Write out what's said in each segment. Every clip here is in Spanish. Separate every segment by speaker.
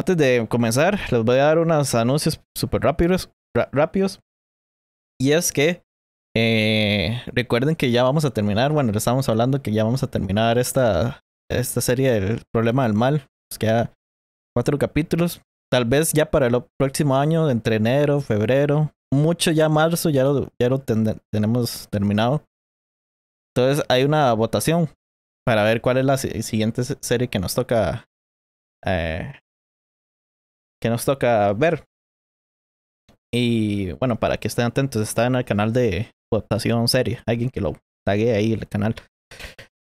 Speaker 1: Antes de comenzar, les voy a dar unos anuncios súper rápidos, rápidos. Y es que eh, recuerden que ya vamos a terminar, bueno, le estábamos hablando que ya vamos a terminar esta, esta serie del problema del mal. Nos pues queda cuatro capítulos. Tal vez ya para el próximo año, entre enero, febrero, mucho ya marzo, ya lo, ya lo tenemos terminado. Entonces hay una votación
Speaker 2: para ver cuál es la siguiente serie que nos toca eh, que nos toca ver. Y bueno, para que estén
Speaker 1: atentos, está en el canal de votación serie. Alguien que lo tague ahí el canal.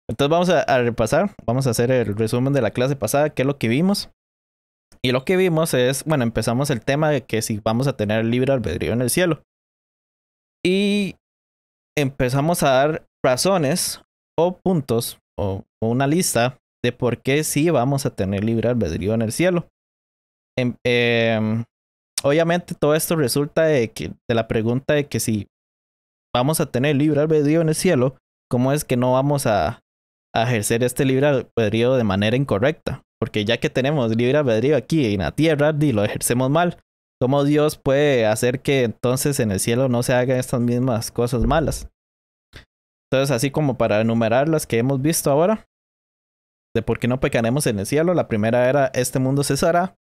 Speaker 1: Entonces vamos a, repasar, vamos a hacer el resumen de la clase pasada, qué es lo que vimos. Y lo que vimos es, bueno, empezamos el tema de que si vamos a tener libre albedrío en el cielo. Y empezamos a dar razones o puntos o, una lista de por qué si vamos a tener libre albedrío en el cielo. Em, em, obviamente todo esto resulta de, que, de la pregunta de que si vamos a tener libre albedrío en el cielo, ¿cómo es que no vamos a, ejercer este libre albedrío de manera incorrecta? Porque ya que tenemos libre albedrío aquí en la tierra y lo ejercemos mal, ¿cómo Dios puede hacer que entonces en el cielo no se hagan estas mismas cosas malas? Entonces, así como para enumerar las que hemos visto ahora, de por qué no pecaremos en el cielo, la primera era, este mundo cesará,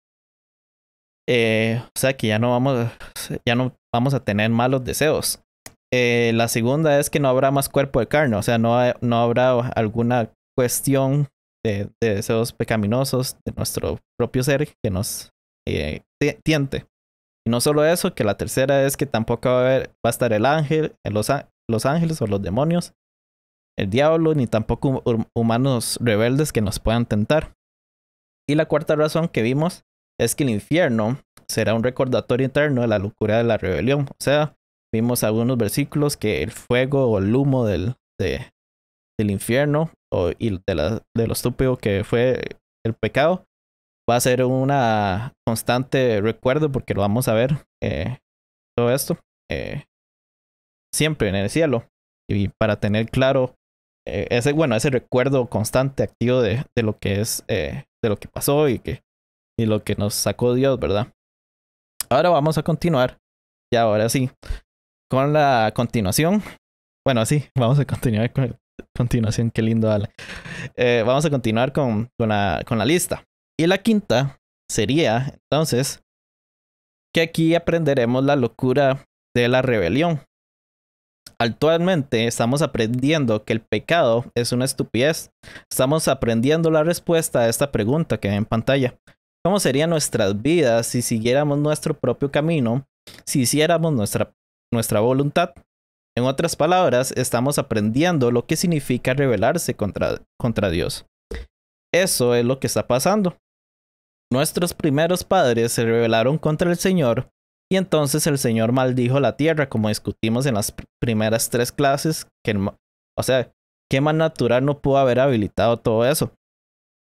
Speaker 1: eh, o sea que ya no vamos, ya no vamos a tener malos deseos. Eh, la segunda es que no habrá más cuerpo de carne, o sea, no, no habrá alguna cuestión de, deseos pecaminosos de nuestro propio ser que nos eh, tiente. Y no solo eso, que la tercera es que tampoco va a, haber, va a estar el ángel, los, los ángeles o los demonios, el diablo, ni tampoco humanos rebeldes que nos puedan tentar. Y la cuarta razón que vimos es que el infierno será un recordatorio interno de la locura de la rebelión. O sea, vimos algunos versículos que el fuego o el humo del, del infierno o, y de, lo estúpido que fue el pecado va a ser una constante recuerdo porque lo vamos a ver eh, todo esto eh, siempre en el cielo y para tener claro eh, ese bueno ese recuerdo constante activo de, de lo que es de lo que pasó y que y lo que nos sacó Dios, ¿verdad? Ahora vamos a continuar, y ahora sí, con la continuación. Bueno, sí, vamos a continuar con la continuación, qué lindo, eh, vamos a continuar con, con, la, con la lista. Y la quinta sería, entonces, que aquí aprenderemos la locura de la rebelión. Actualmente estamos aprendiendo que el pecado es una estupidez. Estamos aprendiendo la respuesta a esta pregunta que hay en pantalla cómo serían nuestras vidas si siguiéramos nuestro propio camino, si hiciéramos nuestra, nuestra voluntad. En otras palabras, estamos aprendiendo lo que significa rebelarse contra, contra Dios. Eso es lo que está pasando. Nuestros primeros padres se rebelaron contra el Señor y entonces el Señor maldijo la tierra, como discutimos en las primeras tres clases. Que, o sea, ¿qué más natural no pudo haber habilitado todo eso?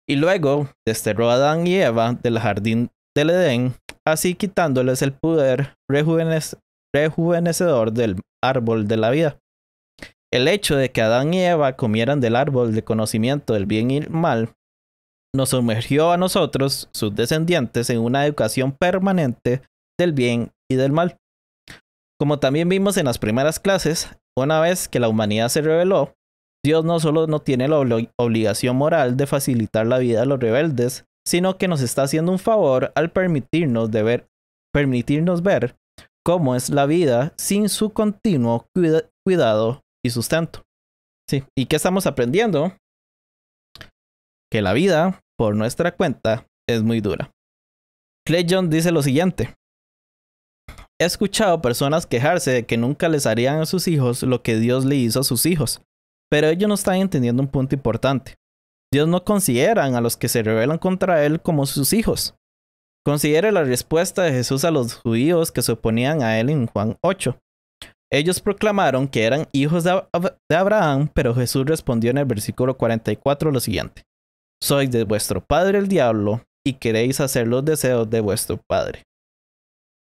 Speaker 1: Y luego desterró a Adán y Eva del jardín del Edén, así quitándoles el poder rejuvenecedor del árbol de la vida. El hecho de que Adán y Eva comieran del árbol de conocimiento del bien y el mal nos sumergió a nosotros, sus descendientes, en una educación permanente del bien y del mal. Como también vimos en las primeras clases, una vez que la humanidad se reveló, Dios no solo no tiene la obligación moral de facilitar la vida a los rebeldes, sino que nos está haciendo un favor al permitirnos, ver, permitirnos ver cómo es la vida sin su continuo cuidado y sustento. Sí. ¿Y qué estamos aprendiendo? Que la vida, por nuestra cuenta, es muy dura. Clay dice lo siguiente. He escuchado personas quejarse de que nunca les harían a sus hijos lo que Dios le hizo a sus hijos, pero ellos no están entendiendo un punto importante. Dios no consideran a los que se rebelan contra Él como sus hijos. Considere la respuesta de Jesús a los judíos que se oponían a Él en Juan 8. Ellos proclamaron que eran hijos de, Abraham, pero Jesús respondió en el versículo 44 lo siguiente. Sois de vuestro padre el diablo y queréis hacer los deseos de vuestro padre.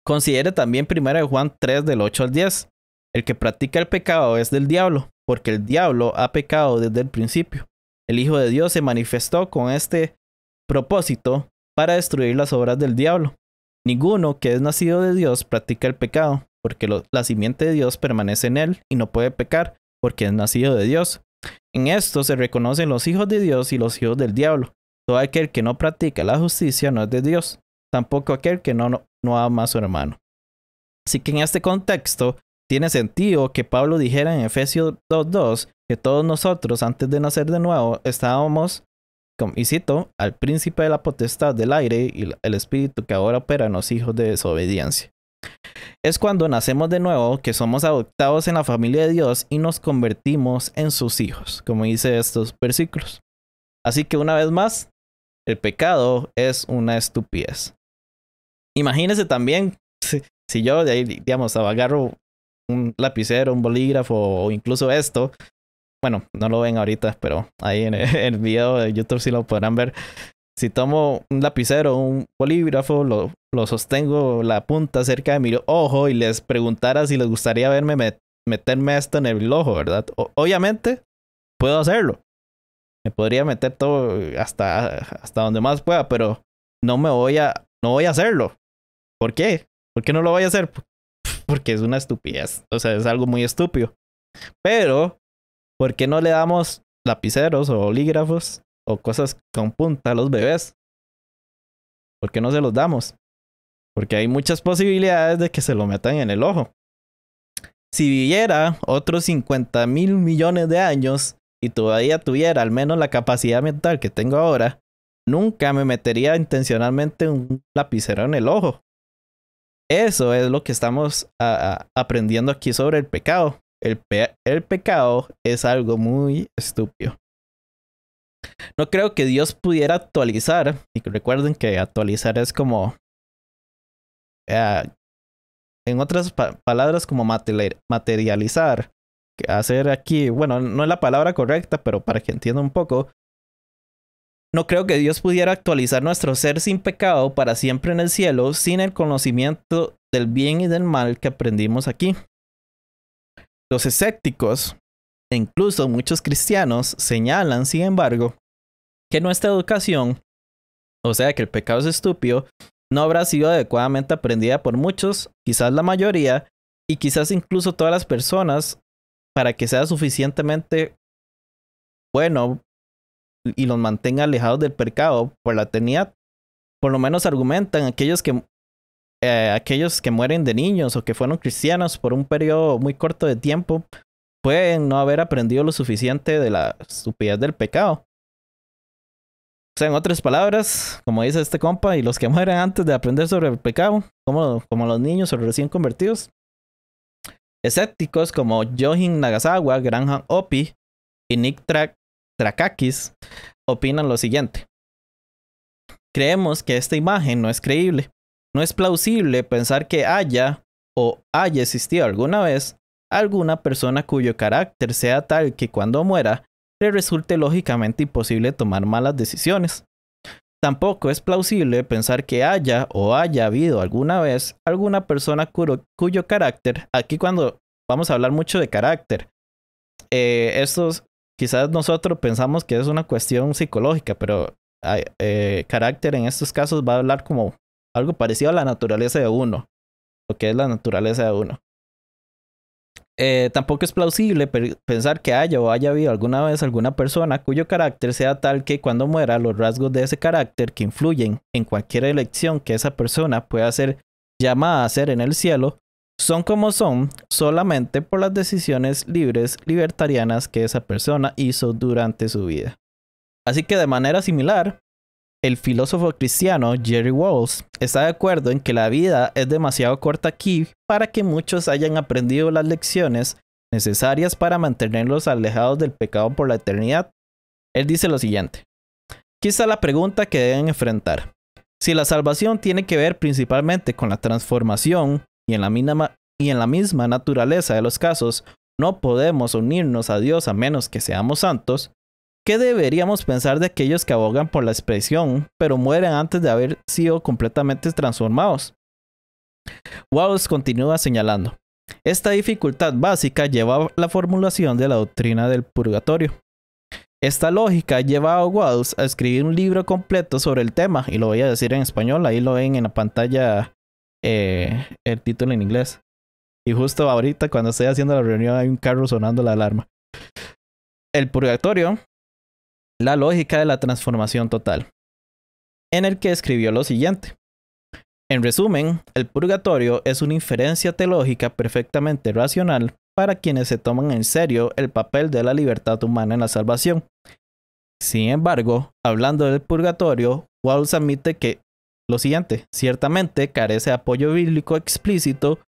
Speaker 1: Considere también 1 Juan 3 del 8 al 10. El que practica el pecado es del diablo, porque el diablo ha pecado desde el principio. El Hijo de Dios se manifestó con este propósito para destruir las obras del diablo. Ninguno que es nacido de Dios practica el pecado, porque la simiente de Dios permanece en él y no puede pecar, porque es nacido de Dios. En esto se reconocen los hijos de Dios y los hijos del diablo. Todo aquel que no practica la justicia no es de Dios, tampoco aquel que no, no, no ama a su hermano. Así que en este contexto, tiene sentido que Pablo dijera en Efesios 2.2 que todos nosotros antes de nacer de nuevo estábamos, y cito, al príncipe de la potestad del aire y el espíritu que ahora opera en los hijos de desobediencia. Es cuando nacemos de nuevo que somos adoptados en la familia de Dios y nos convertimos en sus hijos, como dice estos versículos. Así que una vez más, el pecado es una estupidez. Imagínese también si, de ahí digamos, agarro un lapicero, un bolígrafo o incluso esto. Bueno, no lo ven ahorita, pero ahí en el video de YouTube sí lo podrán ver. Si tomo un lapicero, un bolígrafo, lo, sostengo la punta cerca de mi ojo y les preguntara si les gustaría verme meterme esto en el ojo, ¿verdad? obviamente, puedo hacerlo. Me podría meter todo hasta, hasta donde más pueda, pero no me voy a, no voy a hacerlo. ¿Por qué? ¿Por qué no lo voy a hacer? porque es una estupidez. O sea, es algo muy estúpido. Pero, ¿por qué no le damos lapiceros o bolígrafos o cosas con punta a los bebés? ¿Por qué no se los damos? Porque hay muchas posibilidades de que se lo metan en el ojo. Si viviera otros 50 mil millones de años y todavía tuviera al menos la capacidad mental que tengo ahora, nunca me metería intencionalmente un lapicero en el ojo. Eso es lo que estamos aprendiendo aquí sobre el pecado. El, pecado es algo muy estúpido. No creo que Dios pudiera actualizar. Y recuerden que actualizar es como. Eh, en otras palabras, como materializar. Hacer aquí, bueno, no es la palabra correcta, pero para que entienda un poco, no creo que Dios pudiera actualizar nuestro ser sin pecado para siempre en el cielo sin el conocimiento del bien y del mal que aprendimos aquí. Los escépticos, e incluso muchos cristianos, señalan, sin embargo, que nuestra educación, o sea que el pecado es estúpido, no habrá sido adecuadamente aprendida por muchos, quizás la mayoría, y quizás incluso todas las personas, para que sea suficientemente bueno y los mantenga alejados del pecado por pues la eternidad. Por lo menos argumentan aquellos que, eh, aquellos que mueren de niños o que fueron cristianos por un periodo muy corto de tiempo pueden no haber aprendido lo suficiente de la estupidez del pecado. O sea, en otras palabras, como dice este compa, y los que mueren antes de aprender sobre el pecado, como, como los niños o los recién convertidos. Escépticos como Johin Nagasawa, Granja Opie y Nick Track opinan lo siguiente. Creemos que esta imagen no es creíble. No es plausible pensar que haya o haya existido alguna vez alguna persona cuyo carácter sea tal que cuando muera le resulte lógicamente imposible tomar malas decisiones. Tampoco es plausible pensar que haya o haya habido alguna vez alguna persona cuyo, carácter, aquí cuando vamos a hablar mucho de carácter, eh, estos quizás nosotros pensamos que es una cuestión psicológica, pero eh, carácter en estos casos va a hablar como algo parecido a la naturaleza de uno, lo que es la naturaleza de uno. Eh, tampoco es plausible pensar que haya o haya habido alguna vez alguna persona cuyo carácter sea tal que cuando muera los rasgos de ese carácter que influyen en cualquier elección que esa persona pueda hacer llamada a hacer en el cielo son como son solamente por las decisiones libres libertarianas que esa persona hizo durante su vida. Así que de manera similar, el filósofo cristiano Jerry Walls está de acuerdo en que la vida es demasiado corta aquí para que muchos hayan aprendido las lecciones necesarias para mantenerlos alejados del pecado por la eternidad. Él dice lo siguiente. Quizá la pregunta que deben enfrentar. Si la salvación tiene que ver principalmente con la transformación y en la, y en la misma naturaleza de los casos, no podemos unirnos a Dios a menos que seamos santos, ¿qué deberíamos pensar de aquellos que abogan por la expresión, pero mueren antes de haber sido completamente transformados? Wallace continúa señalando, esta dificultad básica lleva a la formulación de la doctrina del purgatorio. Esta lógica lleva a Wallace a escribir un libro completo sobre el tema, y lo voy a decir en español, ahí lo ven en la pantalla eh, el título en inglés. Y justo ahorita, cuando estoy haciendo la reunión, hay un carro sonando la alarma. El purgatorio, la lógica de la transformación total, en el que escribió lo siguiente. En resumen, el purgatorio es una inferencia teológica perfectamente racional para quienes se toman en serio el papel de la libertad humana en la salvación. Sin embargo, hablando del purgatorio, Wallace admite que lo siguiente, ciertamente carece de apoyo bíblico explícito,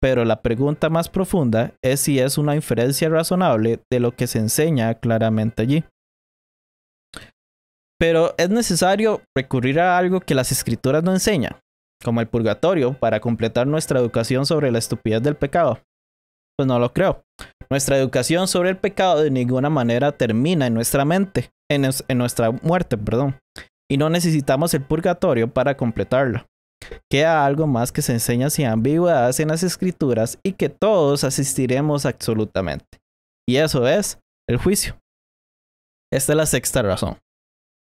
Speaker 1: pero la pregunta más profunda es si es una inferencia razonable de lo que se enseña claramente allí. Pero es necesario recurrir a algo que las escrituras no enseñan, como el purgatorio, para completar nuestra educación sobre la estupidez del pecado. Pues no lo creo. Nuestra educación sobre el pecado de ninguna manera termina en nuestra mente, en, en nuestra muerte, perdón y no necesitamos el purgatorio para completarlo. Queda algo más que se enseña sin ambigüedades en las escrituras y que todos asistiremos absolutamente. Y eso es el juicio. Esta es la sexta razón.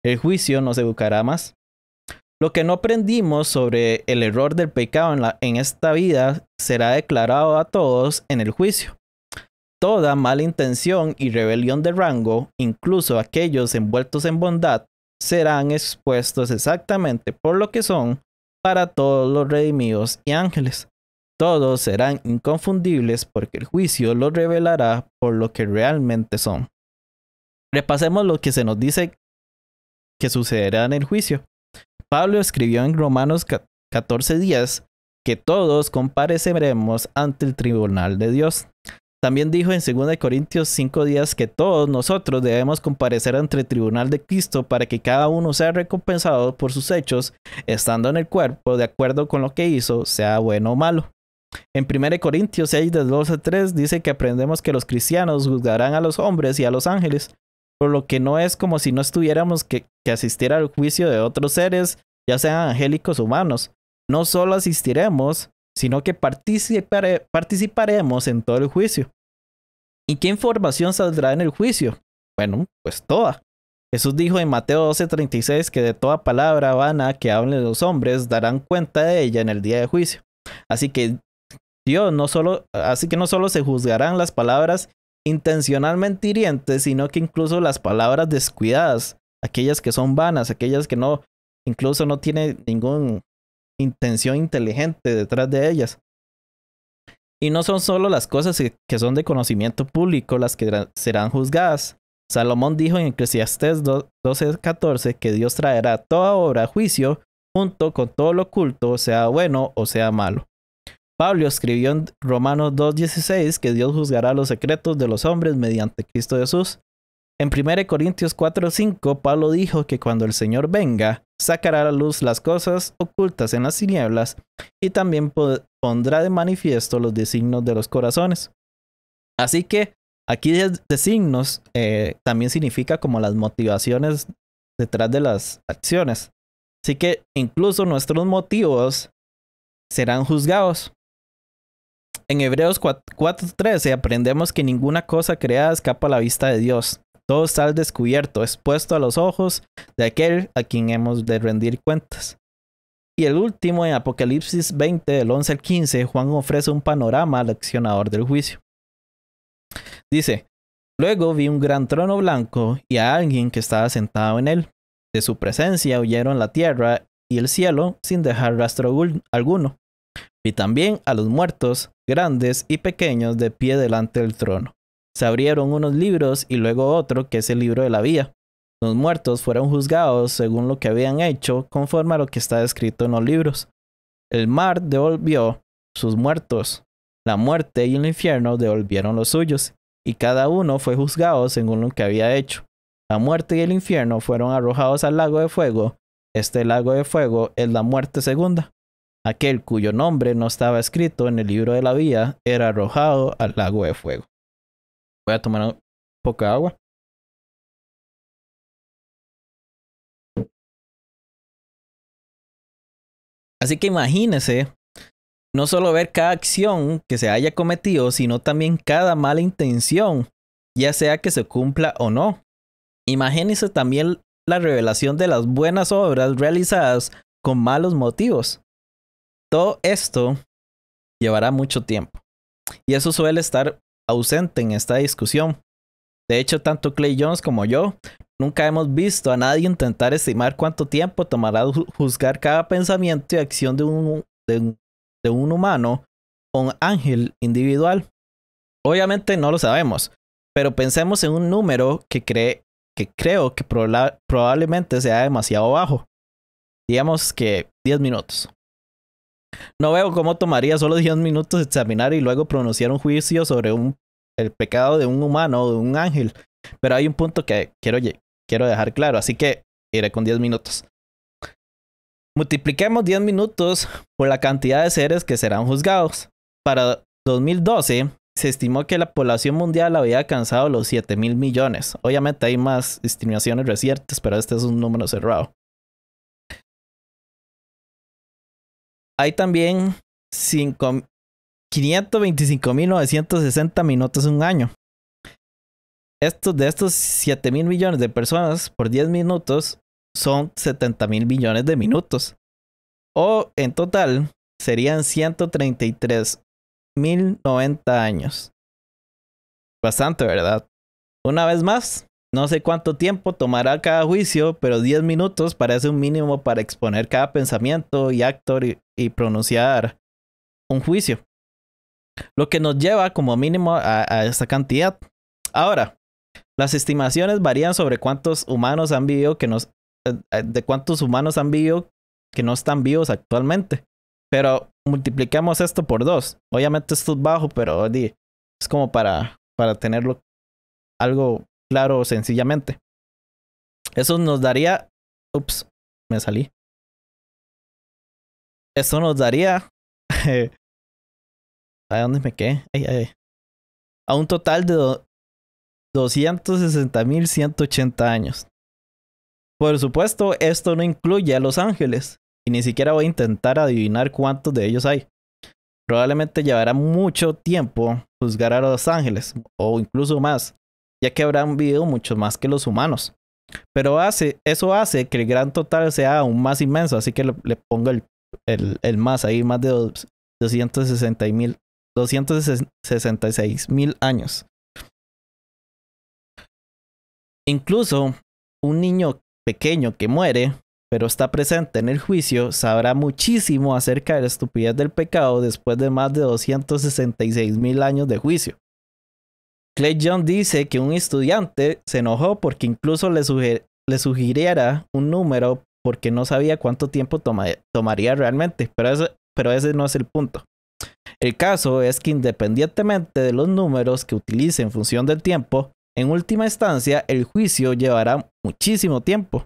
Speaker 1: El juicio nos educará más. Lo que no aprendimos sobre el error del pecado en, en esta vida será declarado a todos en el juicio. Toda mala intención y rebelión de rango, incluso aquellos envueltos en bondad, serán expuestos exactamente por lo que son para todos los redimidos y ángeles. Todos serán inconfundibles porque el juicio los revelará por lo que realmente son. Repasemos lo que se nos dice que sucederá en el juicio. Pablo escribió en Romanos 14:10 que todos compareceremos ante el tribunal de Dios. También dijo en 2 Corintios 5 días que todos nosotros debemos comparecer ante el tribunal de Cristo para que cada uno sea recompensado por sus hechos, estando en el cuerpo de acuerdo con lo que hizo, sea bueno o malo. En 1 Corintios 6 3 dice que aprendemos que los cristianos juzgarán a los hombres y a los ángeles, por lo que no es como si no estuviéramos que, que asistir al juicio de otros seres, ya sean angélicos o humanos. No solo asistiremos, sino que participaremos en todo el juicio. ¿Y qué información saldrá en el juicio? Bueno, pues toda. Jesús dijo en Mateo 12:36 que de toda palabra vana que hablen los hombres darán cuenta de ella en el día de juicio. Así que Dios no solo, así que no solo se juzgarán las palabras intencionalmente hirientes, sino que incluso las palabras descuidadas, aquellas que son vanas, aquellas que no, incluso no tienen ningún intención inteligente detrás de ellas. Y no son solo las cosas que son de conocimiento público las que serán juzgadas. Salomón dijo en Eclesiastes 12:14 que Dios traerá toda obra a juicio junto con todo lo oculto, sea bueno o sea malo. Pablo escribió en Romanos 2:16 que Dios juzgará los secretos de los hombres mediante Cristo Jesús. En 1 Corintios 4:5, Pablo dijo que cuando el Señor venga, sacará a la luz las cosas ocultas en las tinieblas y también pondrá de manifiesto los designos de los corazones. Así que aquí designos eh, también significa como las motivaciones detrás de las acciones. Así que incluso nuestros motivos serán juzgados. En Hebreos 4:13 aprendemos que ninguna cosa creada escapa a la vista de Dios. Todo está al descubierto, expuesto a los ojos de aquel a quien hemos de rendir cuentas. Y el último, en Apocalipsis 20, del 11 al 15, Juan ofrece un panorama al accionador del juicio. Dice, luego vi un gran trono blanco y a alguien que estaba sentado en él. De su presencia huyeron la tierra y el cielo sin dejar rastro alguno. Vi también a los muertos, grandes y pequeños, de pie delante del trono se abrieron unos libros y luego otro, que es el libro de la vida. Los muertos fueron juzgados según lo que habían hecho, conforme a lo que está escrito en los libros. El mar devolvió sus muertos, la muerte y el infierno devolvieron los suyos, y cada uno fue juzgado según lo que había hecho. La muerte y el infierno fueron arrojados al lago de fuego. Este lago de fuego es la muerte segunda. Aquel cuyo nombre no estaba escrito en el libro de la vida era arrojado al
Speaker 2: lago de fuego. Voy a tomar un de agua. Así que imagínese no solo ver cada acción que se haya cometido, sino
Speaker 1: también cada mala intención, ya sea que se cumpla o no. Imagínese también la revelación de las buenas obras realizadas con malos motivos. Todo esto llevará mucho tiempo. Y eso suele estar ausente en esta discusión. De hecho, tanto Clay Jones como yo nunca hemos visto a nadie intentar estimar cuánto tiempo tomará juzgar cada pensamiento y acción de un, de humano o un ángel individual. Obviamente no lo sabemos, pero pensemos en un número que, cree, que creo que probablemente sea demasiado bajo. Digamos que 10 minutos. No veo cómo tomaría solo 10 minutos examinar y luego pronunciar un juicio sobre el pecado de un humano o de un ángel. Pero hay un punto que quiero, quiero dejar claro, así que iré con 10 minutos. Multipliquemos 10 minutos por la cantidad de seres que serán juzgados. Para 2012 se estimó que la población mundial había alcanzado los 7 mil millones. Obviamente hay más estimaciones
Speaker 2: recientes, pero este es un número cerrado. Hay también 525.960
Speaker 1: minutos un año. Estos, de estos 7 mil millones de personas por 10 minutos son 70 mil millones de minutos. O en total serían 133.090 años. Bastante, ¿verdad? Una vez más, no sé cuánto tiempo tomará cada juicio, pero 10 minutos parece un mínimo para exponer cada pensamiento y actor y, pronunciar un juicio. Lo que nos lleva como mínimo a, esta cantidad. Ahora, las estimaciones varían sobre cuántos humanos han vivido que nos, eh, eh, de cuántos humanos han vivido que no están vivos actualmente. Pero multipliquemos esto por dos. Obviamente esto es bajo, pero es
Speaker 2: como para, para tenerlo algo claro sencillamente. Eso nos daría... Ups, me salí. Eso nos daría... ¿A dónde me quedé?
Speaker 1: a un total de 260.180 años. Por supuesto, esto no incluye a los ángeles, y ni siquiera voy a intentar adivinar cuántos de ellos hay. Probablemente llevará mucho tiempo juzgar a los ángeles, o incluso más, que habrán vivido mucho más que los humanos. Pero hace, eso hace que el gran total sea aún más inmenso, así que le, pongo el, más ahí, más de 266 mil años. Incluso un niño pequeño que muere, pero está presente en el juicio, sabrá muchísimo acerca de la estupidez del pecado después de más de 266 mil años de juicio. Clay John dice que un estudiante se enojó porque incluso le, sugiriera un número porque no sabía cuánto tiempo tomaría realmente, pero ese no es el punto. El caso es que independientemente de los números que utilice en función del tiempo, en última instancia el juicio llevará muchísimo tiempo.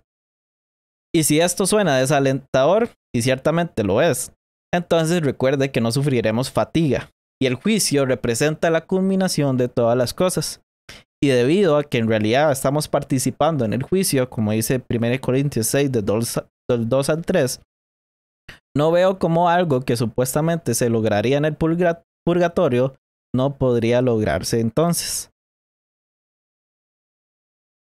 Speaker 1: Y si esto suena desalentador, y ciertamente lo es, entonces recuerde que no sufriremos fatiga, y el juicio representa la culminación de todas las cosas. Y debido a que en realidad estamos participando en el juicio, como dice 1 Corintios 6, de 2, al 3, no veo cómo algo que supuestamente se lograría en el purgatorio no podría
Speaker 2: lograrse entonces.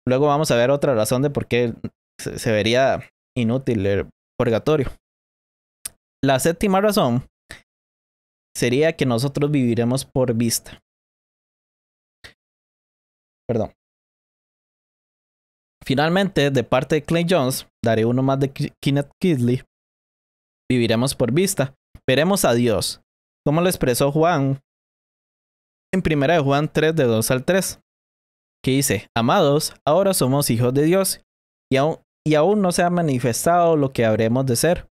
Speaker 2: Luego vamos a ver otra razón de por qué se vería inútil el purgatorio. La séptima razón sería que nosotros viviremos por vista. Perdón. Finalmente, de parte de Clay Jones, daré uno más de Kenneth Kidley. Viviremos
Speaker 1: por vista. Veremos a Dios, como lo expresó Juan en de Juan 3, de 2 al 3, que dice: Amados, ahora somos hijos de Dios, y aún no se ha manifestado lo que habremos de ser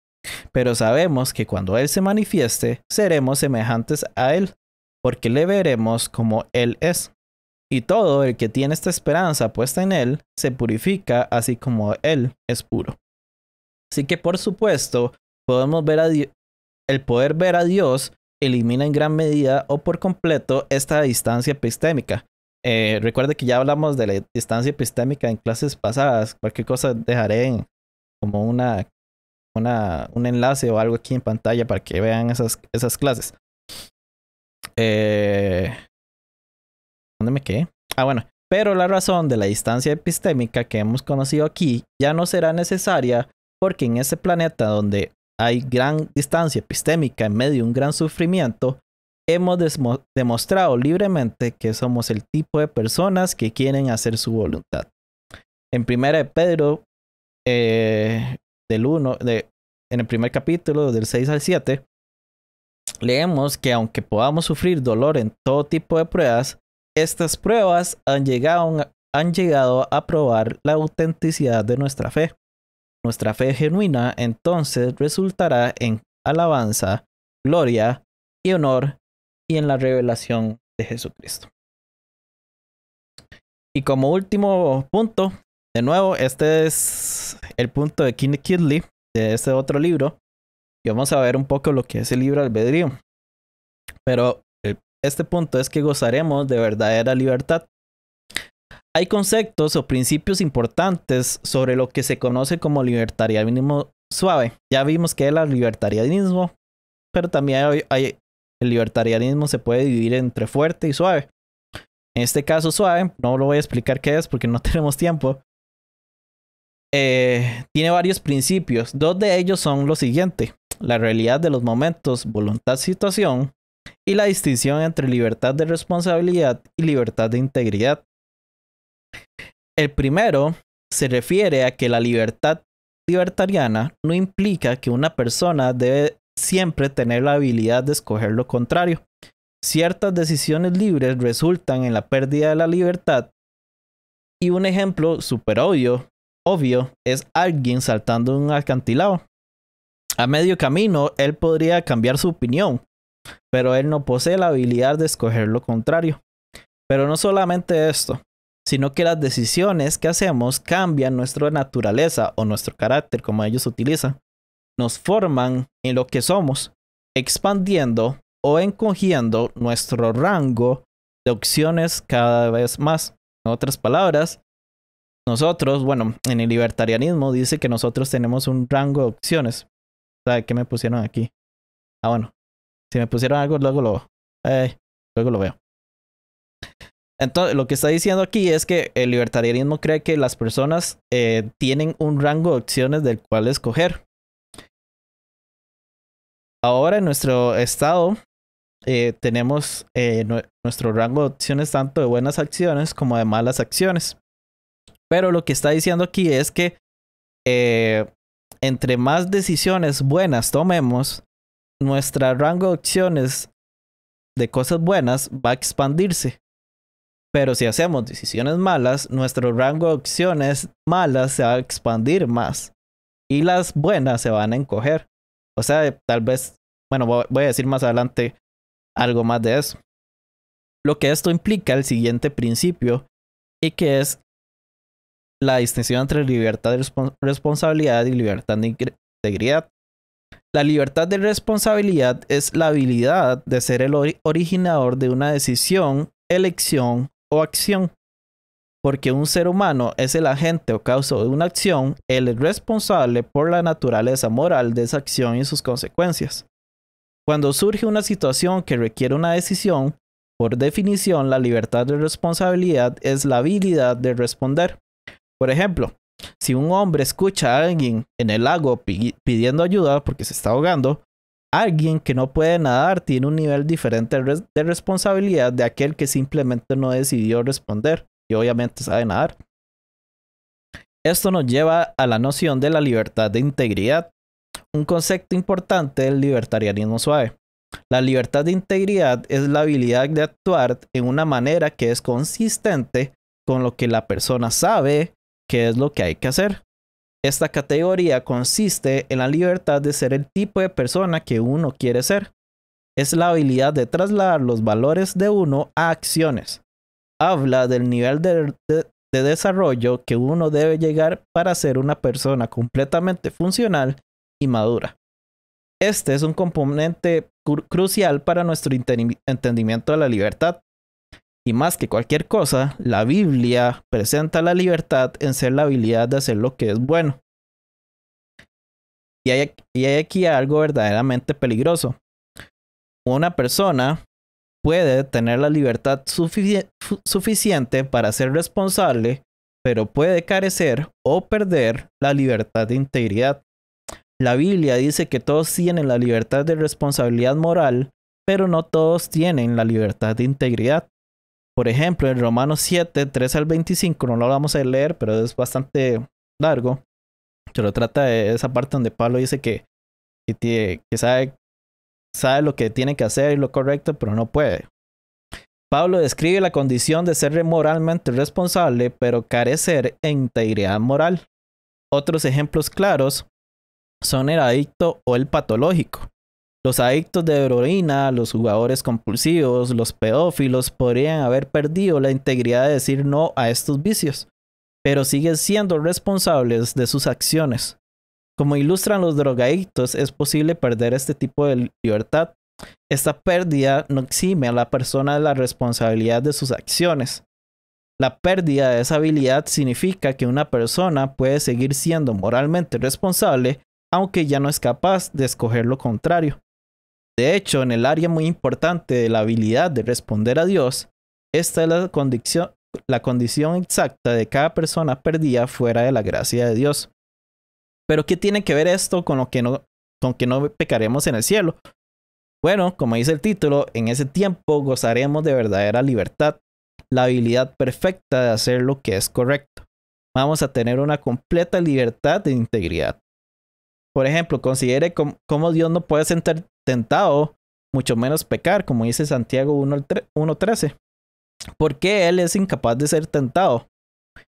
Speaker 1: pero sabemos que cuando Él se manifieste, seremos semejantes a Él, porque le veremos como Él es. Y todo el que tiene esta esperanza puesta en Él se purifica así como Él es puro. Así que por supuesto, podemos ver a el poder ver a Dios elimina en gran medida o por completo esta distancia epistémica. Eh, recuerde que ya hablamos de la distancia epistémica en clases pasadas. Cualquier cosa dejaré como una un enlace o algo aquí en pantalla para que vean esas, clases. Eh, ¿Dónde me quedé? Ah, bueno. Pero la razón de la distancia epistémica que hemos conocido aquí ya no será necesaria porque en ese planeta donde hay gran distancia epistémica en medio de un gran sufrimiento, hemos demostrado libremente que somos el tipo de personas que quieren hacer su voluntad. En primera de Pedro, eh, de, en el primer capítulo, del 6 al 7, leemos que aunque podamos sufrir dolor en todo tipo de pruebas, estas pruebas han llegado, han llegado a probar la autenticidad de nuestra fe. Nuestra fe genuina entonces resultará en alabanza, gloria y honor y en la revelación de Jesucristo. Y como último punto, de nuevo, este es el punto de Kinney Kidley, de este otro libro. Y vamos a ver un poco lo que es el libro albedrío. Pero este punto es que gozaremos de verdadera libertad. Hay conceptos o principios importantes sobre lo que se conoce como libertarianismo suave. Ya vimos que es el libertarianismo, pero también hay, el libertarianismo se puede dividir entre fuerte y suave. En este caso suave, no lo voy a explicar qué es porque no tenemos tiempo, eh, tiene varios principios. Dos de ellos son lo siguiente La realidad de los momentos, voluntad, situación y la distinción entre libertad de responsabilidad y libertad de integridad. El primero se refiere a que la libertad libertariana no implica que una persona debe siempre tener la habilidad de escoger lo contrario. Ciertas decisiones libres resultan en la pérdida de la libertad. Y un ejemplo super obvio obvio es alguien saltando un acantilado. A medio camino, él podría cambiar su opinión, pero él no posee la habilidad de escoger lo contrario. Pero no solamente esto, sino que las decisiones que hacemos cambian nuestra naturaleza o nuestro carácter, como ellos utilizan. Nos forman en lo que somos, expandiendo o encogiendo nuestro rango de opciones cada vez más. En otras palabras, nosotros, bueno, en el libertarianismo dice que nosotros tenemos un rango de opciones. ¿Sabe qué me pusieron aquí? Ah, bueno. Si me pusieron algo, luego lo, eh, luego lo veo. Entonces, lo que está diciendo aquí es que el libertarianismo cree que las personas eh, tienen un rango de opciones del cual escoger. Ahora en nuestro estado eh, tenemos eh, nuestro rango de opciones tanto de buenas acciones como de malas acciones. Pero lo que está diciendo aquí es que eh, entre más decisiones buenas tomemos, nuestro rango de opciones de cosas buenas va a expandirse. Pero si hacemos decisiones malas, nuestro rango de opciones malas se va a expandir más. Y las buenas se van a encoger. O sea, tal vez, bueno, voy a decir más adelante algo más de eso. Lo que esto implica el siguiente principio, y que es la distinción entre libertad de responsabilidad y libertad de integridad. La libertad de responsabilidad es la habilidad de ser el originador de una decisión, elección o acción. Porque un ser humano es el agente o causa de una acción, él es responsable por la naturaleza moral de esa acción y sus consecuencias. Cuando surge una situación que requiere una decisión, por definición la libertad de responsabilidad es la habilidad de responder. Por ejemplo, si un hombre escucha a alguien en el lago pidiendo ayuda porque se está ahogando, alguien que no puede nadar tiene un nivel diferente de responsabilidad de aquel que simplemente no decidió responder y obviamente sabe nadar. Esto nos lleva a la noción de la libertad de integridad, un concepto importante del libertarianismo suave. La libertad de integridad es la habilidad de actuar en una manera que es consistente con lo que la persona sabe, qué es lo que hay que hacer. Esta categoría consiste en la libertad de ser el tipo de persona que uno quiere ser. Es la habilidad de trasladar los valores de uno a acciones. Habla del nivel de, desarrollo que uno debe llegar para ser una persona completamente funcional y madura. Este es un componente crucial para nuestro entendimiento de la libertad. Y más que cualquier cosa, la Biblia presenta la libertad en ser la habilidad de hacer lo que es bueno. Y hay, aquí algo verdaderamente peligroso. Una persona puede tener la libertad suficiente para ser responsable, pero puede carecer o perder la libertad de integridad. La Biblia dice que todos tienen la libertad de responsabilidad moral, pero no todos tienen la libertad de integridad. Por ejemplo, en Romanos 7, 3 al 25, no lo vamos a leer, pero es bastante largo. lo trata de esa parte donde Pablo dice que, sabe, sabe lo que tiene que hacer y lo correcto, pero no puede. Pablo describe la condición de ser moralmente responsable, pero carecer de integridad moral. Otros ejemplos claros son el adicto o el patológico. Los adictos de heroína, los jugadores compulsivos, los pedófilos podrían haber perdido la integridad de decir no a estos vicios, pero siguen siendo responsables de sus acciones. Como ilustran los drogadictos, es posible perder este tipo de libertad. Esta pérdida no exime a la persona de la responsabilidad de sus acciones. La pérdida de esa habilidad significa que una persona puede seguir siendo moralmente responsable aunque ya no es capaz de escoger lo contrario. De hecho, en el área muy importante de la habilidad de responder a Dios, esta es la condición, la condición exacta de cada persona perdida fuera de la gracia de Dios. Pero ¿qué tiene que ver esto con lo que no, con que no pecaremos en el cielo? Bueno, como dice el título, en ese tiempo gozaremos de verdadera libertad, la habilidad perfecta de hacer lo que es correcto. Vamos a tener una completa libertad de integridad. Por ejemplo, considere cómo Dios no puede sentar, tentado, mucho menos pecar, como dice Santiago 1.13. qué Él es incapaz de ser tentado?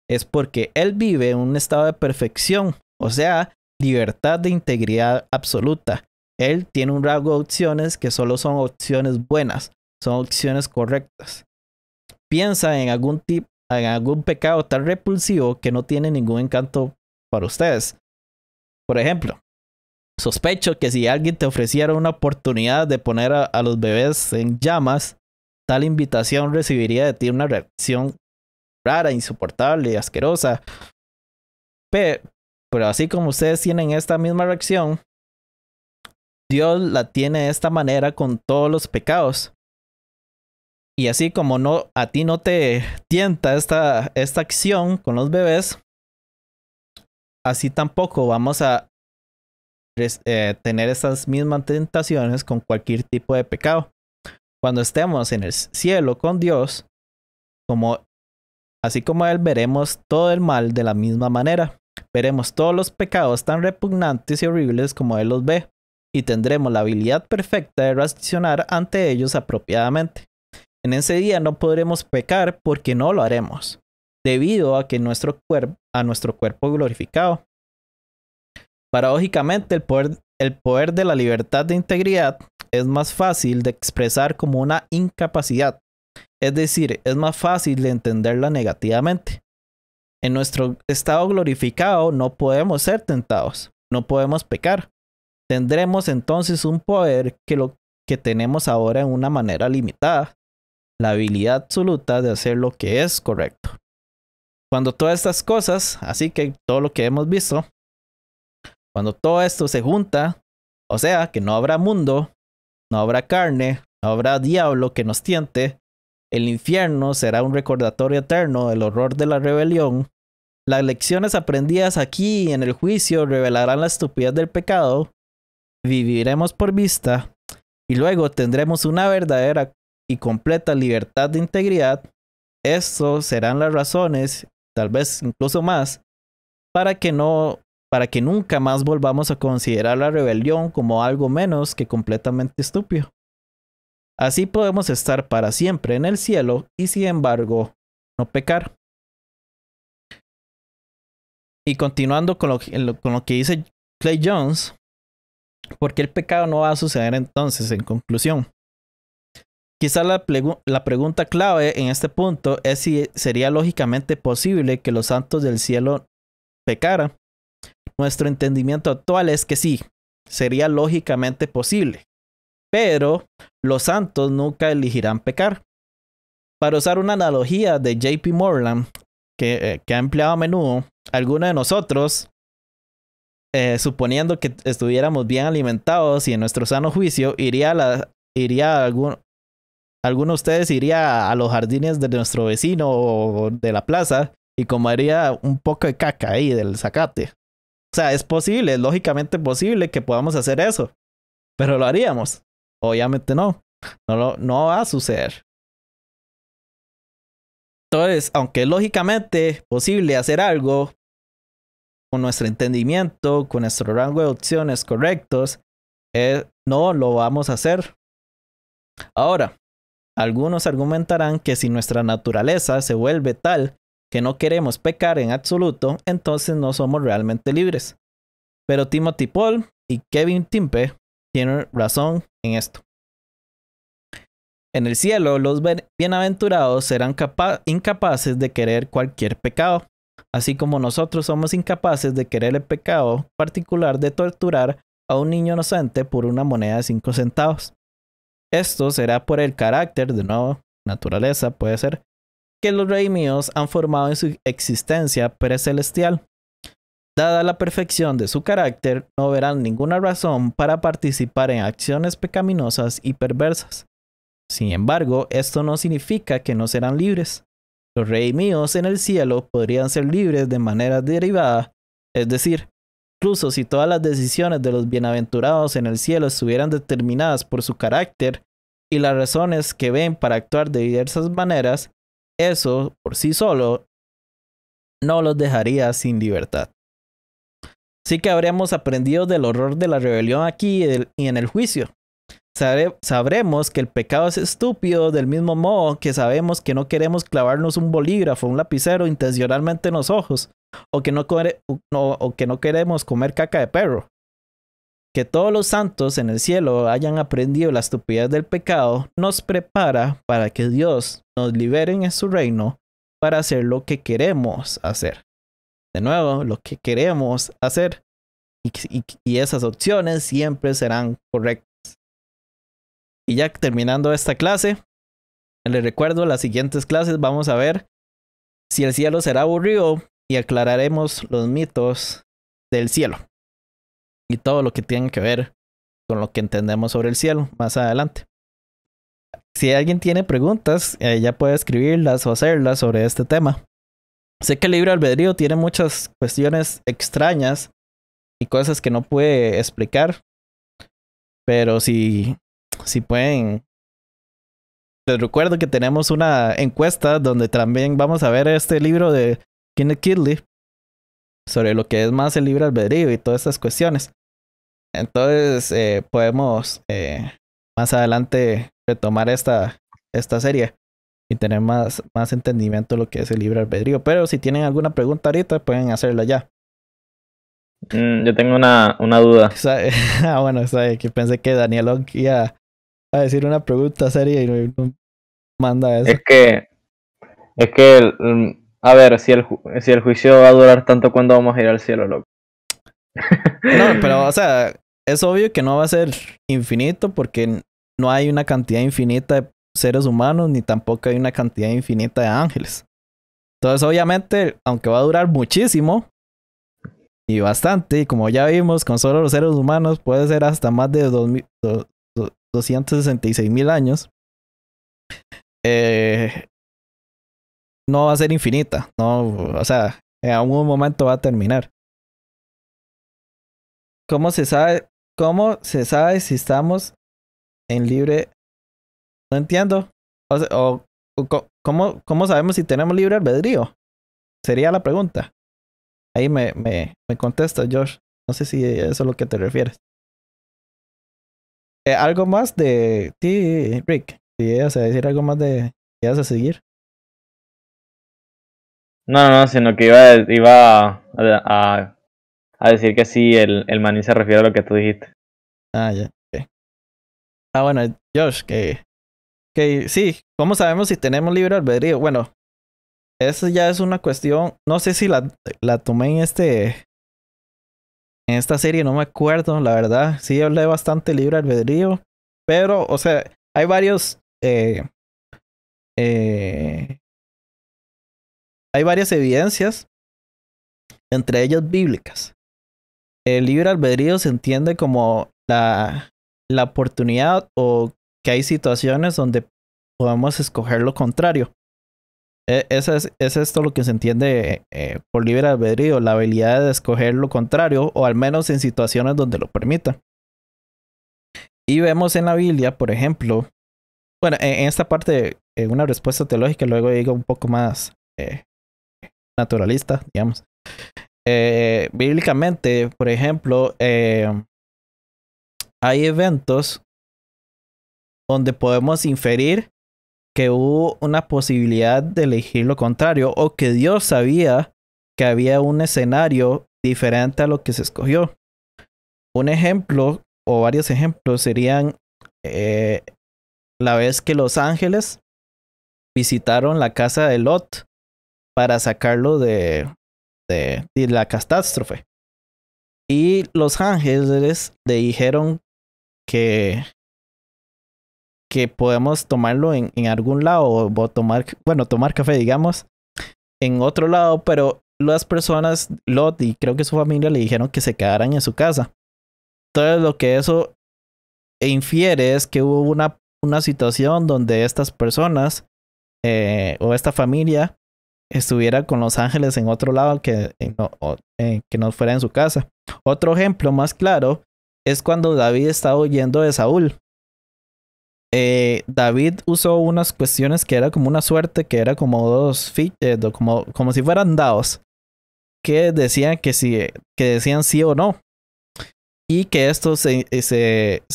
Speaker 1: Es porque Él vive en un estado de perfección, o sea, libertad de integridad absoluta. Él tiene un rango de opciones que solo son opciones buenas, son opciones correctas. Piensa en algún, tipo en algún pecado tan repulsivo que no tiene ningún encanto para ustedes. Por ejemplo, Sospecho que si alguien te ofreciera una oportunidad de poner a, los bebés en llamas, tal invitación recibiría de ti una reacción rara, insoportable, asquerosa. Pero, pero así como ustedes tienen esta misma reacción, Dios la tiene de esta manera con todos los pecados. Y así como no a ti no te tienta esta, esta acción con los bebés, así tampoco vamos a, eh, tener estas mismas tentaciones con cualquier tipo de pecado. Cuando estemos en el cielo con Dios, como, así como Él veremos todo el mal de la misma manera. Veremos todos los pecados tan repugnantes y horribles como Él los ve, y tendremos la habilidad perfecta de reaccionar ante ellos apropiadamente. En ese día no podremos pecar porque no lo haremos, debido a que nuestro a nuestro cuerpo glorificado Paradójicamente, el poder, el poder de la libertad de integridad es más fácil de expresar como una incapacidad, es decir, es más fácil de entenderla negativamente. En nuestro estado glorificado no podemos ser tentados, no podemos pecar. Tendremos entonces un poder que lo que tenemos ahora en una manera limitada, la habilidad absoluta de hacer lo que es correcto. Cuando todas estas cosas, así que todo lo que hemos visto, cuando todo esto se junta, o sea, que no habrá mundo, no habrá carne, no habrá diablo que nos tiente, el infierno será un recordatorio eterno del horror de la rebelión, las lecciones aprendidas aquí en el juicio revelarán la estupidez del pecado, viviremos por vista, y luego tendremos una verdadera y completa libertad de integridad, estas serán las razones, tal vez incluso más, para que no para que nunca más volvamos a considerar la rebelión como algo menos que completamente estúpido. Así podemos estar para siempre en el cielo y
Speaker 2: sin embargo no pecar. Y continuando con lo, que dice Clay Jones, porque el pecado no va a
Speaker 1: suceder entonces? En conclusión, quizá la, pregunta clave en este punto es si sería lógicamente posible que los santos del cielo pecaran, nuestro entendimiento actual es que sí, sería lógicamente posible, pero los santos nunca elegirán pecar. Para usar una analogía de JP Morland, eh, que, ha empleado a menudo, alguno de nosotros, eh, suponiendo que estuviéramos bien alimentados y en nuestro sano juicio, iría a, iría algún, alguno de ustedes iría a los jardines de nuestro vecino o de la plaza y comería un poco de caca ahí del zacate. O sea, es posible, es lógicamente posible que podamos hacer eso. Pero lo
Speaker 2: haríamos. Obviamente no. No, no va a suceder. Entonces, aunque es lógicamente posible hacer algo
Speaker 1: con nuestro entendimiento, con nuestro rango de opciones correctos, eh, no lo vamos a hacer. Ahora, algunos argumentarán que si nuestra naturaleza se vuelve tal que no queremos pecar en absoluto, entonces no somos realmente libres. Pero Timothy Paul y Kevin Timpe tienen razón en esto. En el cielo, los bienaventurados serán incapaces de querer cualquier pecado, así como nosotros somos incapaces de querer el pecado particular de torturar a un niño inocente por una moneda de 5 centavos. Esto será por el carácter, de nuevo, naturaleza puede ser, que los míos han formado en su existencia precelestial. Dada la perfección de su carácter, no verán ninguna razón para participar en acciones pecaminosas y perversas. Sin embargo, esto no significa que no serán libres. Los míos en el cielo podrían ser libres de manera derivada, es decir, incluso si todas las decisiones de los bienaventurados en el cielo estuvieran determinadas por su carácter y las razones que ven para actuar de diversas maneras, eso, por sí solo, no los dejaría sin libertad. Sí que habríamos aprendido del horror de la rebelión aquí y en el juicio. sabremos que el pecado es estúpido del mismo modo que sabemos que no queremos clavarnos un bolígrafo, un lapicero intencionalmente en los ojos, o o que no queremos comer caca de perro que todos los santos en el cielo hayan aprendido la estupidez del pecado, nos prepara para que Dios nos libere en su reino para hacer lo que queremos hacer. De nuevo, lo que queremos hacer. Y, y esas opciones siempre serán correctas. Y ya terminando esta clase, les recuerdo, las siguientes clases vamos a ver si el cielo será aburrido y aclararemos los mitos del cielo y todo lo que tiene que ver con lo que entendemos sobre el cielo más adelante. Si alguien tiene preguntas, eh, ya puede escribirlas o hacerlas sobre este tema. Sé que el libro albedrío tiene muchas cuestiones extrañas y cosas que no puede explicar, pero si, si pueden... Les recuerdo que tenemos una encuesta donde también vamos a ver este libro de Kenneth Kidley sobre lo que es más el libro albedrío y todas estas cuestiones. Entonces eh, podemos eh, más adelante retomar esta, esta serie y tener más, más entendimiento de lo que es el libre albedrío. Pero si tienen alguna pregunta ahorita, pueden hacerla ya. Mm, yo tengo una, duda. Ah, bueno, que pensé que Daniel iba a decir una pregunta seria y no manda eso. Es que, es que, mm, a ver, si el, si el juicio va a durar tanto, ¿cuándo vamos a ir al cielo, loco? No, pero, o sea, es obvio que no va a ser infinito porque no hay una cantidad infinita de seres humanos ni tampoco hay una cantidad infinita de ángeles. Entonces, obviamente, aunque va a durar muchísimo y bastante, y como ya vimos, con solo los seres humanos puede ser hasta más de 266 mil años.
Speaker 2: Eh, no va a ser infinita, no, o sea, en algún momento va a terminar. ¿Cómo se sabe, cómo se sabe si estamos en libre? No entiendo. O, ¿cómo, ¿cómo, sabemos si tenemos libre albedrío? Sería la pregunta. Ahí me, me, me contesta George. No sé si eso es lo que te refieres.
Speaker 1: Eh, algo más de ti, Rick. Si ibas a decir algo más de qué a seguir.
Speaker 2: No, no, sino que iba, iba a a decir que sí, el, el maní se refiere a lo que tú dijiste. Ah, ya.
Speaker 1: Ah, bueno, Josh, que, que sí, ¿cómo sabemos si tenemos libre albedrío? Bueno, eso ya es una cuestión, no sé si la, la tomé en este... En esta serie no me acuerdo, la verdad. Sí hablé bastante libre albedrío.
Speaker 2: Pero, o sea, hay varios... Eh, eh, hay varias evidencias, entre ellas bíblicas, el libre albedrío se entiende como la,
Speaker 1: oportunidad o que hay situaciones donde podemos escoger lo contrario. E, es, esto lo que se entiende eh, por libre albedrío, la habilidad de escoger lo contrario o al menos en situaciones donde lo permita. Y vemos en la Biblia, por ejemplo, bueno, en, esta parte, en eh, una respuesta teológica, luego digo un poco más eh, naturalista, digamos. Eh, bíblicamente, por ejemplo, eh, hay eventos donde podemos inferir que hubo una posibilidad de elegir lo contrario o que Dios sabía que había un escenario diferente a lo que se escogió. Un ejemplo o varios ejemplos serían eh, la vez que los ángeles visitaron la casa de Lot para sacarlo de, de este, la catástrofe. Y los ángeles le dijeron que, que podemos tomarlo en, algún lado, o tomar, bueno, tomar café, digamos, en otro lado, pero las personas, Lot y creo que su familia le dijeron que se quedaran en su casa. Entonces lo que eso infiere es que hubo una, una situación donde estas personas eh, o esta familia estuviera con los ángeles en otro lado que, no, eh, que no fuera en su casa. Otro ejemplo más claro es cuando David estaba oyendo de Saúl. Eh, David usó unas cuestiones que era como una suerte, que era como dos eh, como, como si fueran dados, que decían que, si, que decían sí o no. Y que esto se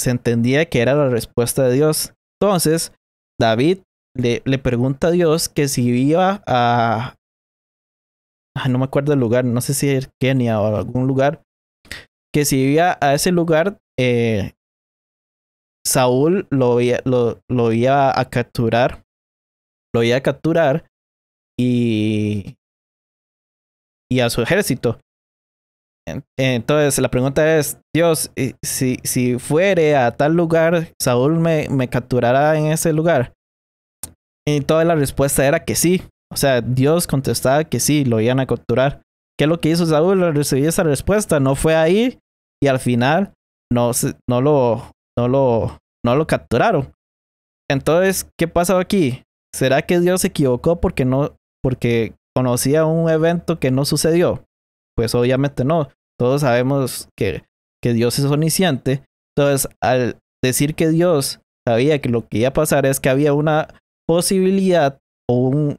Speaker 1: entendía que era la respuesta de Dios. Entonces, David le, pregunta a Dios que si iba a, ah, no me acuerdo el lugar, no sé si es Kenia o algún lugar, que si iba a ese lugar, eh,
Speaker 2: Saúl lo, lo, iba a capturar, lo iba a capturar y, y a su ejército.
Speaker 1: Entonces la pregunta es, Dios, eh, si, si fuere a tal lugar, Saúl me, me capturará en ese lugar. Y toda la respuesta era que sí. O sea, Dios contestaba que sí, lo iban a capturar. ¿Qué es lo que hizo Saúl Recibió esa respuesta? No fue ahí y al final no, lo, no, lo, no lo capturaron. Entonces, ¿qué pasó aquí? ¿Será que Dios se equivocó porque, no, porque conocía un evento que no sucedió? Pues obviamente no. Todos sabemos que, que Dios es omnisciente. Entonces, al decir que Dios sabía que lo que iba a pasar es que había una posibilidad o,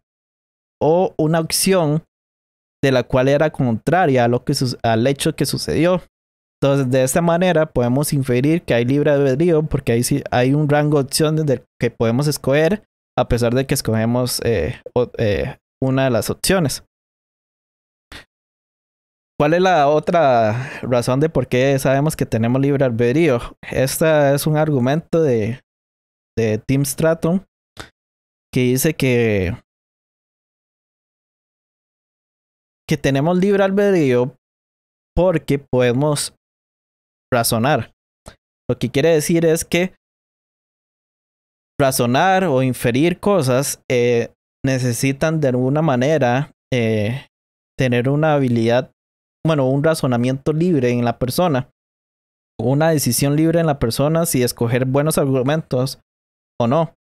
Speaker 1: o una opción de la cual era contraria a lo que al hecho que sucedió. Entonces, de esta manera podemos inferir que hay libre albedrío porque hay, hay un rango de opciones que podemos escoger a pesar de que escogemos eh, eh, una de las opciones. ¿Cuál es la otra razón de por qué sabemos que tenemos libre albedrío? Este es un argumento
Speaker 2: de, de Tim Stratton que dice que que tenemos libre albedrío porque podemos razonar. Lo que quiere decir es que
Speaker 1: razonar o inferir cosas eh, necesitan de alguna manera eh, tener una habilidad, bueno, un razonamiento libre en la persona, una decisión libre en la persona si escoger buenos argumentos o no.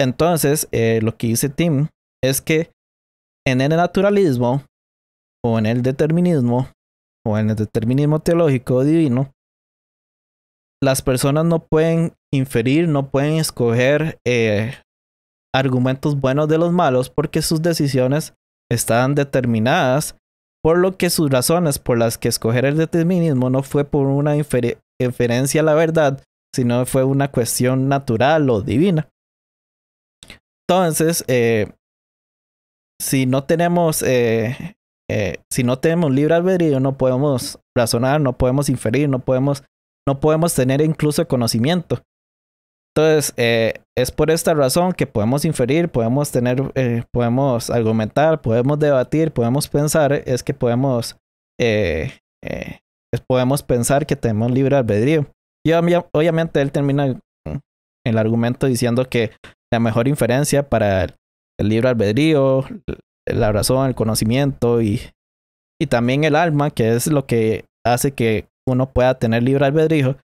Speaker 1: Entonces, eh, lo que dice Tim es que en el naturalismo o en el determinismo o en el determinismo teológico divino, las personas no pueden inferir, no pueden escoger eh, argumentos buenos de los malos porque sus decisiones están determinadas, por lo que sus razones por las que escoger el determinismo no fue por una inferencia a la verdad, sino fue una cuestión natural o divina. Entonces, eh, si no tenemos eh, eh, si no tenemos libre albedrío, no podemos razonar, no podemos inferir, no podemos, no podemos tener incluso conocimiento. Entonces, es por esta razón que podemos inferir, podemos tener, podemos argumentar, podemos debatir, podemos pensar, es que podemos, podemos pensar que tenemos libre albedrío. Y obviamente él termina mm, el argumento diciendo que la mejor inferencia para el libre albedrío, la razón, el conocimiento y, y también el alma, que es lo que hace que uno pueda tener libre albedrío.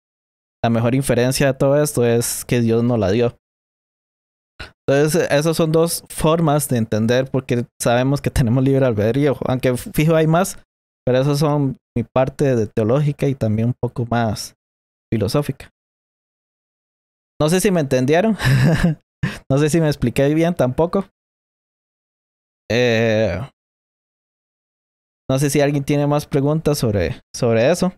Speaker 1: La mejor inferencia de todo esto es que Dios no la dio. Entonces, esas son dos formas de entender porque sabemos que tenemos libre albedrío, aunque fijo hay más, pero esas son mi parte teológica y también un poco más filosófica. No sé si me entendieron. No sé si me expliqué bien tampoco.
Speaker 2: Eh, no sé si alguien tiene más preguntas sobre, sobre eso.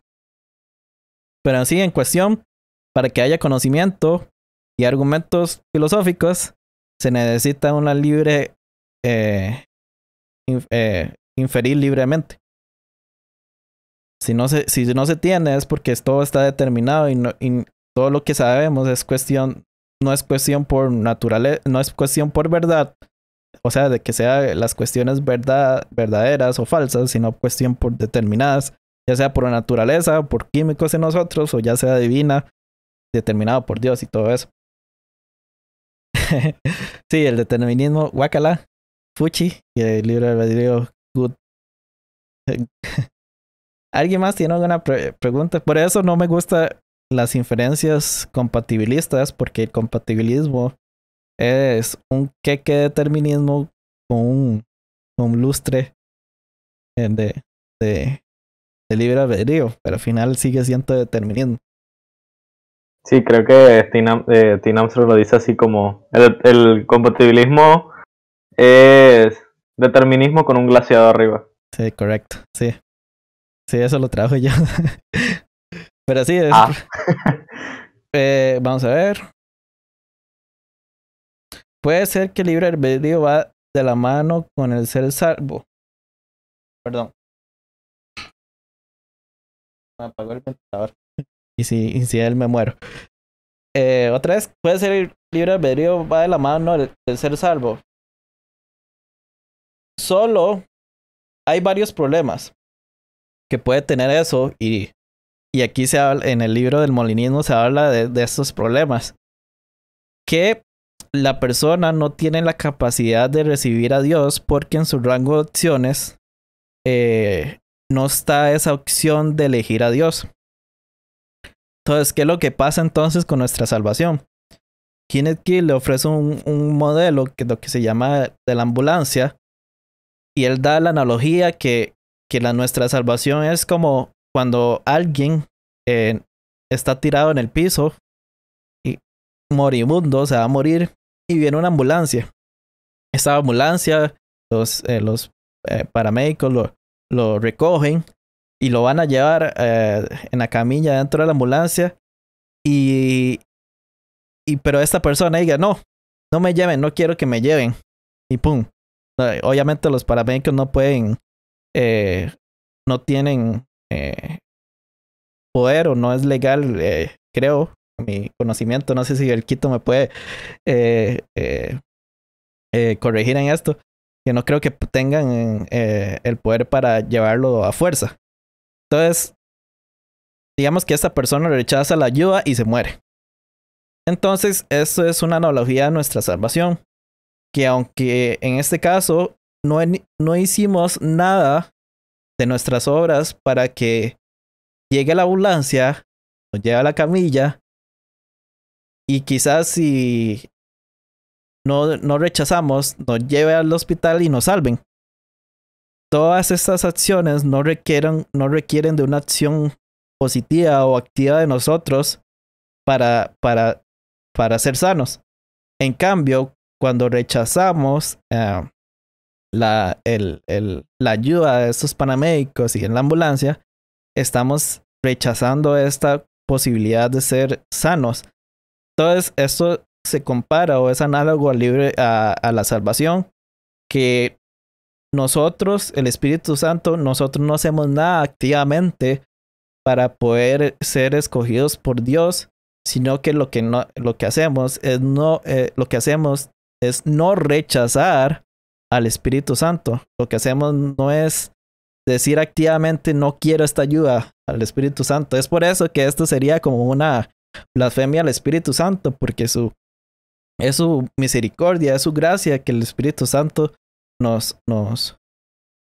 Speaker 2: Pero sí, en cuestión, para que haya conocimiento y argumentos filosóficos, se necesita una libre... Eh, eh, inferir libremente.
Speaker 1: Si no, se, si no se tiene es porque todo está determinado y, y todo lo que sabemos es cuestión no es cuestión por naturaleza, no es cuestión por verdad, o sea, de que sean las cuestiones verdad, verdaderas o falsas, sino cuestión por determinadas, ya sea por naturaleza, por químicos en nosotros, o ya sea divina, determinado por Dios y
Speaker 2: todo eso. sí, el determinismo, Wakala, Fuchi y el libro albedrío Good. ¿Alguien
Speaker 1: más tiene alguna pregunta? Por eso no me gusta las inferencias compatibilistas,
Speaker 2: porque el compatibilismo es un queque determinismo con un, lustre eh, de, de, de, libre albedrío, pero al final sigue siendo determinismo. Sí, creo que Tina,
Speaker 1: eh, lo dice así como el, el, compatibilismo es determinismo con un glaciado arriba. Sí, correcto, sí. Sí, eso lo trajo yo. Pero así es. Ah. Eh, vamos a ver.
Speaker 2: Puede ser que el libre albedrío va de la mano con el ser salvo. Perdón. Me apagó el ventilador. Y si, si él me muero. Eh,
Speaker 1: otra vez, puede ser el libre albedrío va de la mano del ser salvo. Solo hay varios problemas que puede tener eso y y aquí se en el libro del molinismo se habla de, estos problemas. Que la persona no tiene la capacidad de recibir a Dios porque en su rango de opciones eh, no está esa opción de elegir a Dios. Entonces, ¿qué es lo que pasa entonces con nuestra salvación? Kenneth le ofrece un, modelo que lo que se llama de la ambulancia y él da la analogía que, que la, nuestra salvación es como cuando alguien eh, está tirado en el piso y moribundo, se va a morir y viene una ambulancia. Esta ambulancia, los, eh, eh, paramédicos lo, recogen y lo van a llevar en la camilla dentro de la ambulancia y, y pero esta persona diga, no, no me lleven, no quiero que me lleven. Y pum. Obviamente los paramédicos no pueden, no tienen eh, poder o no es legal, eh, creo, mi conocimiento, no sé si el Quito me puede eh, corregir en esto, que no creo que tengan el poder para llevarlo a fuerza. Entonces, digamos que esta persona rechaza la ayuda y se muere. Entonces, eso es una analogía a nuestra salvación, que aunque en este caso no hicimos nada de nuestras obras para que llegue la ambulancia, nos lleve a la camilla y quizás si no, rechazamos, nos lleve al hospital y nos salven. Todas estas acciones no requieren, no requieren de una acción positiva o activa de nosotros para, para, ser sanos. En cambio, cuando rechazamos eh, la, ayuda de estos panamédicos y en la ambulancia, estamos rechazando esta posibilidad de ser sanos. Entonces, esto se compara o es análogo al libre, a, la salvación, que nosotros, el Espíritu Santo, nosotros no hacemos nada activamente para poder ser escogidos por Dios, sino que lo que, lo que hacemos es no, lo que hacemos es no eh, rechazar al Espíritu Santo. Lo que hacemos no es decir activamente no quiero esta ayuda al Espíritu Santo. Es por eso que esto sería como una blasfemia al Espíritu Santo, porque su, es su misericordia, es su gracia que el Espíritu Santo nos, nos,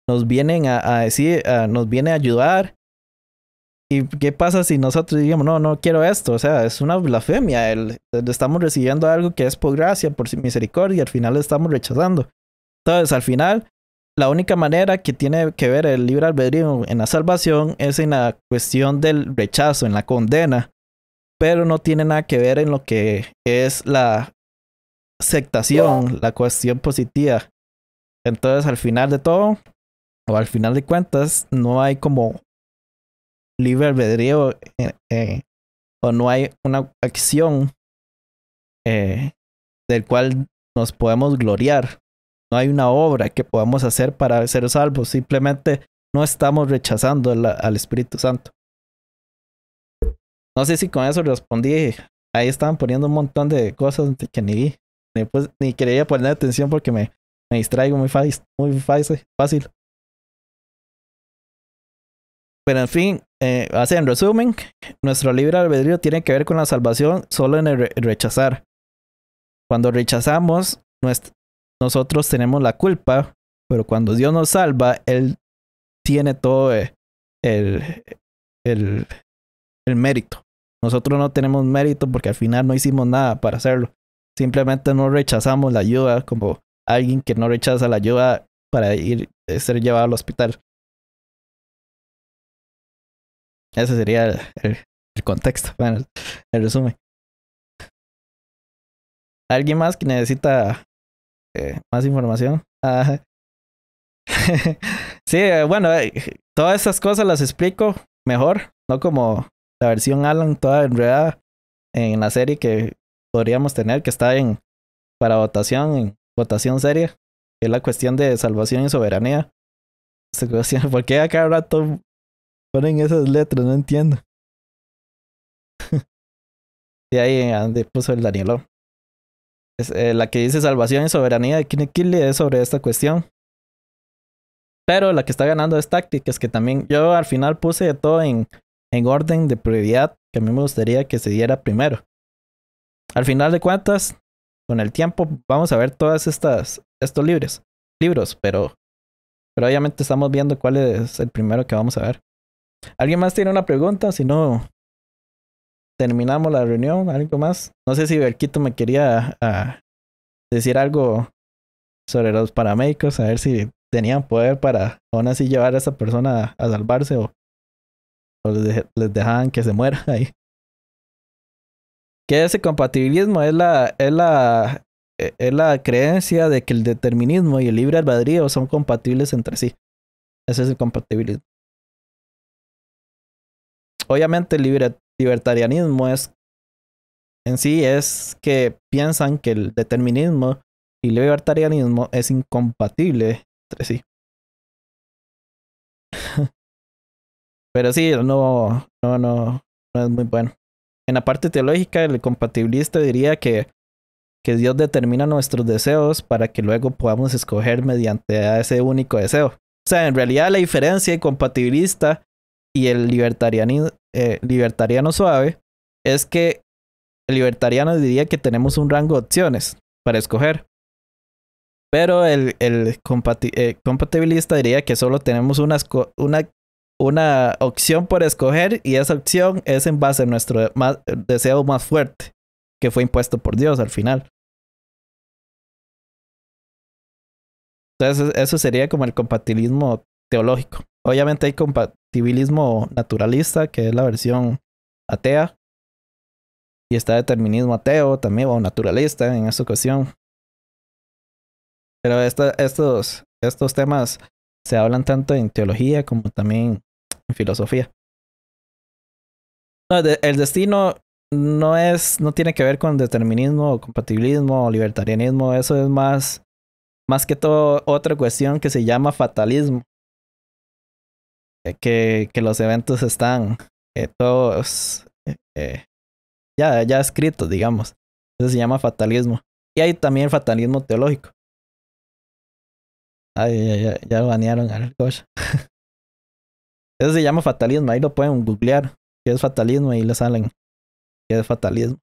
Speaker 1: nos vienen a, decir, nos viene a ayudar. ¿Y qué pasa si nosotros digamos, no, no quiero esto? O sea, es una blasfemia. estamos recibiendo algo que es por gracia, por misericordia, al final estamos rechazando. Entonces, al final, la única manera que tiene que ver el libre albedrío en la salvación es en la cuestión del rechazo, en la condena, pero no tiene nada que ver en lo que es la aceptación, la cuestión positiva. Entonces, al final de todo, o al final de cuentas, no hay como libre albedrío eh, eh, o no hay una acción eh, del cual nos podemos gloriar no hay una obra que podamos hacer para ser salvos, simplemente no estamos rechazando al Espíritu Santo. No sé si con eso respondí. Ahí estaban poniendo un montón
Speaker 2: de cosas que ni, ni, pues, ni quería poner atención porque me, me distraigo muy, fácil, muy fácil. Pero en fin,
Speaker 1: eh, así en resumen, nuestro libre albedrío tiene que ver con la salvación solo en el rechazar. Cuando rechazamos, nuestro nosotros tenemos la culpa, pero cuando Dios nos salva, Él tiene todo eh, el, el, el mérito. Nosotros no tenemos mérito porque al final no hicimos nada para hacerlo. Simplemente no rechazamos la ayuda como alguien que no rechaza la ayuda
Speaker 2: para ir eh, ser llevado al hospital. Ese sería el, contexto, bueno, el resumen. ¿Alguien más que necesita más información. Ah.
Speaker 1: sí, eh, bueno, eh, todas esas cosas las explico mejor, no como la versión Alan toda en enredada en la serie que podríamos tener, que está en para votación, en votación seria, que es la cuestión de
Speaker 2: salvación y soberanía. ¿Por qué acá ahora rato ponen esas letras? No entiendo. y eh, ahí puso el
Speaker 1: Danielo es, eh, la que dice salvación y soberanía de Kinikili es sobre esta cuestión. Pero la que está ganando es táctica es que también yo al final puse todo en, en orden de prioridad, que a mí me gustaría que se diera primero. Al final de cuentas, con el tiempo vamos a ver todas estas estos libros, libros, pero pero obviamente estamos viendo cuál es el primero que vamos a ver. ¿Alguien más tiene una pregunta? Si no, terminamos la reunión, algo más. No sé si Berquito me quería ah, decir algo sobre los paramédicos, a ver si tenían poder para aún así llevar a esa persona a, salvarse o, les, dejaban que se muera ahí. Que ese compatibilismo es la, es la, es la creencia de que el determinismo y el libre albedrío
Speaker 2: son compatibles entre sí. Ese es el compatibilismo. Obviamente el libre libertarianismo es en sí es que piensan que el determinismo y libertarianismo es incompatible entre sí. Pero sí, no, no, no, no es muy bueno. En la parte teológica, el compatibilista diría
Speaker 1: que, que Dios determina nuestros deseos para que luego podamos escoger mediante ese único deseo. O sea, en realidad la diferencia compatibilista y el eh, libertariano, suave es que el libertariano diría que tenemos un rango de opciones para escoger. Pero el, eh, compatibilista diría que solo tenemos una, una, opción por
Speaker 2: escoger y esa opción es en base a nuestro deseo más fuerte, que fue impuesto por Dios al final. Entonces eso sería como el compatibilismo teológico. Obviamente hay compatibilismo naturalista,
Speaker 1: que es la versión atea. Y está determinismo ateo también, o naturalista en esta ocasión.
Speaker 2: Pero estos,
Speaker 1: temas se hablan tanto en teología como también en filosofía. el destino no es, no tiene que ver con determinismo, o compatibilismo, o libertarianismo, eso es más, más que todo otra cuestión que se llama fatalismo. Eh, que, los eventos están
Speaker 2: eh, todos eh, ya, ya escritos, digamos. Eso se llama fatalismo. Y hay también fatalismo teológico.
Speaker 1: Ay, ya, ya, ya lo banearon al coche. Eso se llama fatalismo. Ahí lo pueden googlear. ¿Qué es fatalismo y le salen. ¿Qué es fatalismo.